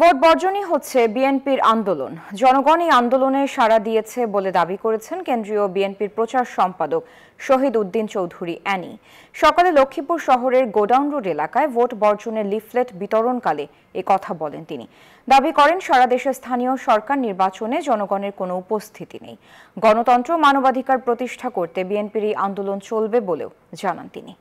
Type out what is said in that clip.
vote বর্জনই হচ্ছে বিএনপির আন্দোলন জনগণ এই আন্দোলনে সাড়া দিয়েছে বলে দাবি করেছেন কেন্দ্রীয় বিএনপির প্রচার সম্পাদক শহীদ উদ্দিন চৌধুরী অ্যানি সকালে লক্ষ্মীপুর শহরের গোডাউন রোড এলাকায় ভোট বর্জনের লিফলেট বিতরণকালে এ কথা বলেন তিনি দাবি করেন সারা দেশে স্থানীয় সরকার নির্বাচনে জনগণের কোনো উপস্থিতি নেই গণতন্ত্র মানবাধিকার প্রতিষ্ঠা করতে বিএনপির এই আন্দোলন চলবে বলেও জানান তিনি